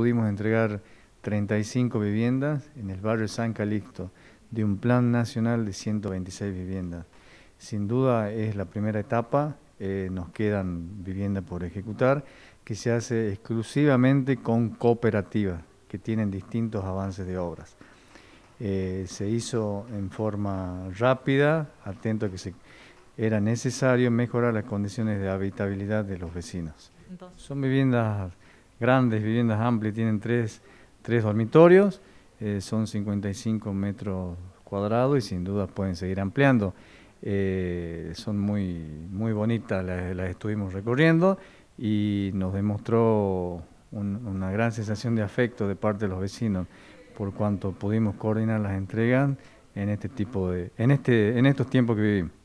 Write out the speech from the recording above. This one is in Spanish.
Pudimos entregar 35 viviendas en el barrio San Calixto de un plan nacional de 126 viviendas. Sin duda es la primera etapa, eh, nos quedan viviendas por ejecutar, que se hace exclusivamente con cooperativas que tienen distintos avances de obras. Eh, se hizo en forma rápida, atento a que se, era necesario mejorar las condiciones de habitabilidad de los vecinos. Son viviendas grandes, viviendas amplias, tienen tres, dormitorios, eh, son 55 metros cuadrados y sin duda pueden seguir ampliando. Eh, son muy, muy bonitas, las, estuvimos recorriendo y nos demostró una gran sensación de afecto de parte de los vecinos por cuanto pudimos coordinar las entregas en este tipo de, en este, en estos tiempos que vivimos.